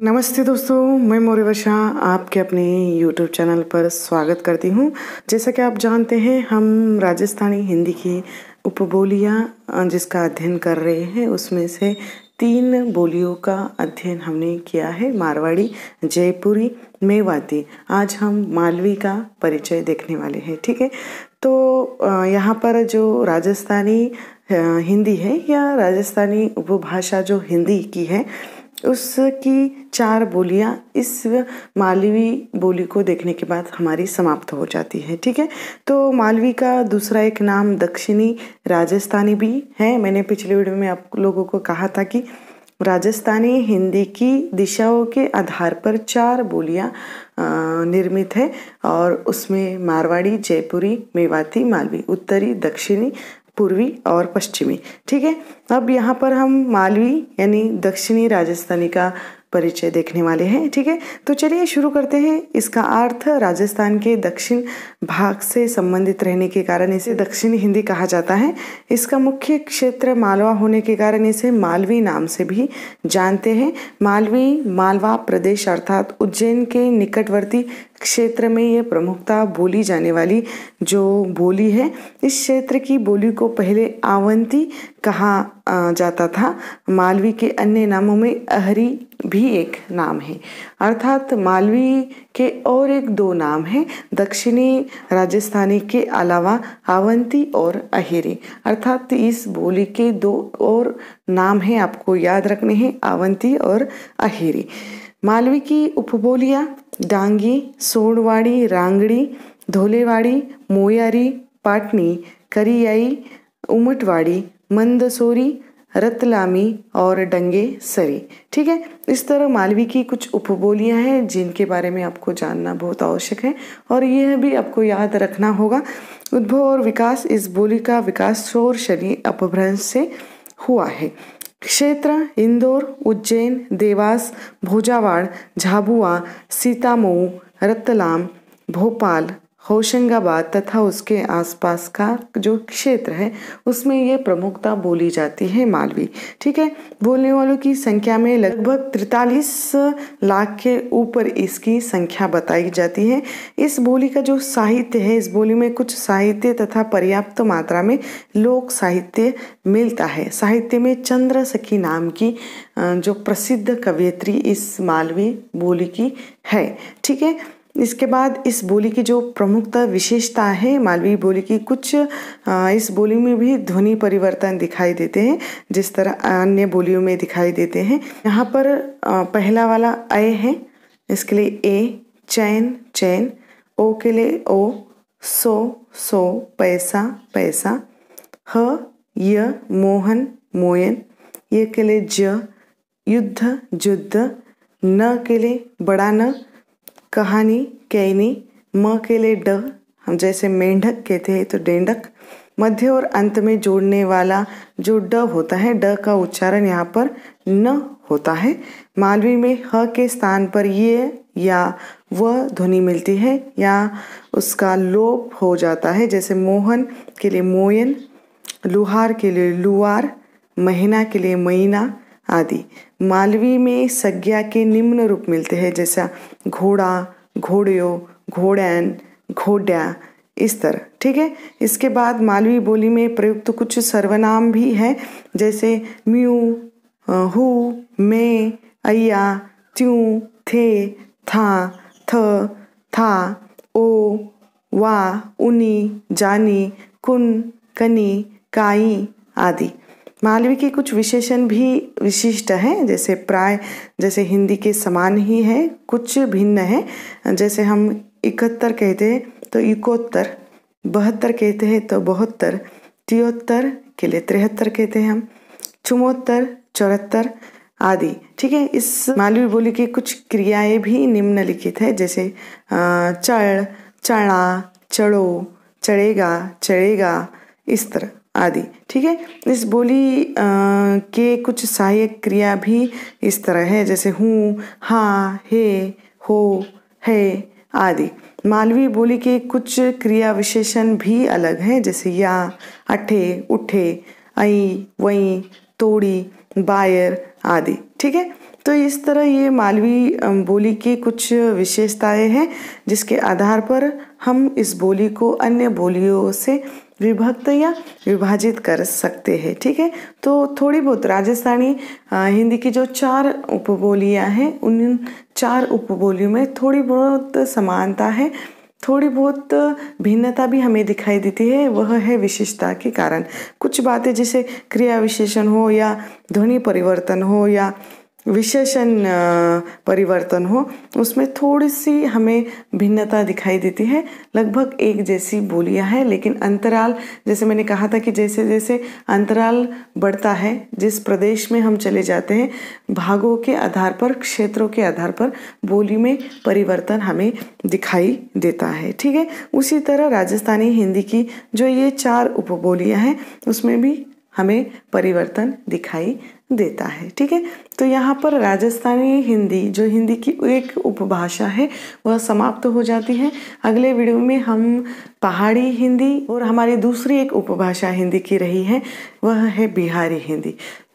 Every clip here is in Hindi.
नमस्ते दोस्तों मैं वर्षा आपके अपने यूट्यूब चैनल पर स्वागत करती हूं जैसा कि आप जानते हैं हम राजस्थानी हिंदी की उपबोलियां जिसका अध्ययन कर रहे हैं उसमें से तीन बोलियों का अध्ययन हमने किया है मारवाड़ी जयपुरी मेवाती आज हम मालवी का परिचय देखने वाले हैं ठीक है तो यहाँ पर जो राजस्थानी हिंदी है या राजस्थानी उपभाषा जो हिंदी की है उसकी चार बोलियाँ इस मालवी बोली को देखने के बाद हमारी समाप्त हो जाती है ठीक है तो मालवी का दूसरा एक नाम दक्षिणी राजस्थानी भी है मैंने पिछले वीडियो में आप लोगों को कहा था कि राजस्थानी हिंदी की दिशाओं के आधार पर चार बोलियाँ निर्मित है और उसमें मारवाड़ी जयपुरी मेवाती मालवी उत्तरी दक्षिणी पूर्वी और पश्चिमी ठीक है अब यहाँ पर हम मालवी यानी दक्षिणी राजस्थानी का परिचय देखने वाले हैं ठीक है तो चलिए शुरू करते हैं इसका अर्थ राजस्थान के दक्षिण भाग से संबंधित रहने के कारण इसे दक्षिण हिंदी कहा जाता है इसका मुख्य क्षेत्र मालवा होने के कारण इसे मालवी नाम से भी जानते हैं मालवी मालवा प्रदेश अर्थात उज्जैन के निकटवर्ती क्षेत्र में ये प्रमुखता बोली जाने वाली जो बोली है इस क्षेत्र की बोली को पहले आवंती कहा जाता था मालवी के अन्य नामों में अहरी भी एक नाम है अर्थात मालवी के और एक दो नाम हैं दक्षिणी राजस्थानी के अलावा आवंती और अहेरी अर्थात इस बोली के दो और नाम हैं आपको याद रखने हैं आवंती और अहेरी मालवी की उपबोलियाँ डांगी सोनवाड़ी रांगड़ी धोलेवाड़ी मोयारी पाटनी करियाई उमटवाड़ी मंदसोरी रतलामी और डंगे सरी ठीक है इस तरह मालवी की कुछ उपबोलियां हैं जिनके बारे में आपको जानना बहुत आवश्यक है और यह भी आपको याद रखना होगा उद्भव और विकास इस बोली का विकास शोर शरीर अपभ्रंश से हुआ है क्षेत्र इंदौर उज्जैन देवास भोजावाड़ झाबुआ सीतामऊ रतलाम भोपाल होशंगाबाद तथा उसके आसपास का जो क्षेत्र है उसमें ये प्रमुखता बोली जाती है मालवी ठीक है बोलने वालों की संख्या में लगभग तिरतालीस लाख के ऊपर इसकी संख्या बताई जाती है इस बोली का जो साहित्य है इस बोली में कुछ साहित्य तथा पर्याप्त मात्रा में लोक साहित्य मिलता है साहित्य में चंद्र सखी नाम की जो प्रसिद्ध कवियत्री इस मालवी बोली की है ठीक है इसके बाद इस बोली की जो प्रमुखता विशेषता है मालवी बोली की कुछ इस बोली में भी ध्वनि परिवर्तन दिखाई देते हैं जिस तरह अन्य बोलियों में दिखाई देते हैं यहाँ पर पहला वाला अय है इसके लिए ए चैन चैन ओ के लिए ओ सो सो पैसा पैसा ह य मोहन मोयन ये के लिए ज युद्ध युद्ध न के लिए बड़ा न कहानी कैनी म के लिए ड हम जैसे मेंढक कहते हैं तो डेंडक मध्य और अंत में जोड़ने वाला जो ड होता है ड का उच्चारण यहाँ पर न होता है मालवी में ह के स्थान पर ये या वह ध्वनि मिलती है या उसका लोप हो जाता है जैसे मोहन के लिए मोयन लुहार के लिए लुआर महीना के लिए महीना आदि मालवी में संज्ञा के निम्न रूप मिलते हैं जैसा घोड़ा घोड़ियों घोड़ैन घोड्या इस तरह ठीक है इसके बाद मालवी बोली में प्रयुक्त तो कुछ सर्वनाम भी है जैसे म्यू हु मैं अया त्यू थे था थ था ओ वा उनी जानी कुन कनी काई आदि मालवी के कुछ विशेषण भी विशिष्ट हैं जैसे प्राय जैसे हिंदी के समान ही हैं कुछ भिन्न है जैसे हम इकहत्तर कहते हैं तो इकोत्तर बहत्तर कहते हैं तो बहत्तर तिहत्तर के लिए तिहत्तर कहते हैं हम चुमोत्तर चौहत्तर आदि ठीक है इस मालवी बोली की कुछ क्रियाएं भी निम्नलिखित है जैसे चढ़ चढ़ा चढ़ो चढ़ेगा चढ़ेगा इस तरह आदि ठीक है इस बोली आ, के कुछ सहायक क्रिया भी इस तरह है जैसे हूँ हाँ हे हो है आदि मालवी बोली के कुछ क्रिया विशेषण भी अलग हैं जैसे या अठे उठे आई वई तोड़ी बायर आदि ठीक है तो इस तरह ये मालवी बोली की कुछ विशेषताएं हैं जिसके आधार पर हम इस बोली को अन्य बोलियों से विभक्त या विभाजित कर सकते हैं ठीक है तो थोड़ी बहुत राजस्थानी हिंदी की जो चार उपबोलियां हैं उन चार उपबोलियों में थोड़ी बहुत समानता है थोड़ी बहुत भिन्नता भी हमें दिखाई देती है वह है विशेषता के कारण कुछ बातें जैसे क्रिया विशेषण हो या ध्वनि परिवर्तन हो या विशेषण परिवर्तन हो उसमें थोड़ी सी हमें भिन्नता दिखाई देती है लगभग एक जैसी बोलियां हैं लेकिन अंतराल जैसे मैंने कहा था कि जैसे जैसे अंतराल बढ़ता है जिस प्रदेश में हम चले जाते हैं भागों के आधार पर क्षेत्रों के आधार पर बोली में परिवर्तन हमें दिखाई देता है ठीक है उसी तरह राजस्थानी हिंदी की जो ये चार उपबोलियाँ हैं उसमें भी हमें परिवर्तन दिखाई देता है ठीक है तो यहाँ पर राजस्थानी हिंदी जो हिंदी की एक उपभाषा है वह समाप्त हो जाती है अगले वीडियो में हम पहाड़ी हिंदी और हमारी दूसरी एक उपभाषा हिंदी की रही है वह है बिहारी हिंदी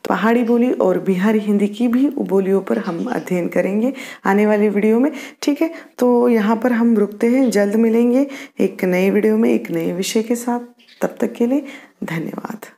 पहाड़ी बोली और बिहारी हिंदी की भी बोलियों पर हम अध्ययन करेंगे आने वाले वीडियो में ठीक है तो यहाँ पर हम रुकते हैं जल्द मिलेंगे एक नए वीडियो में एक नए विषय के साथ तब तक के लिए धन्यवाद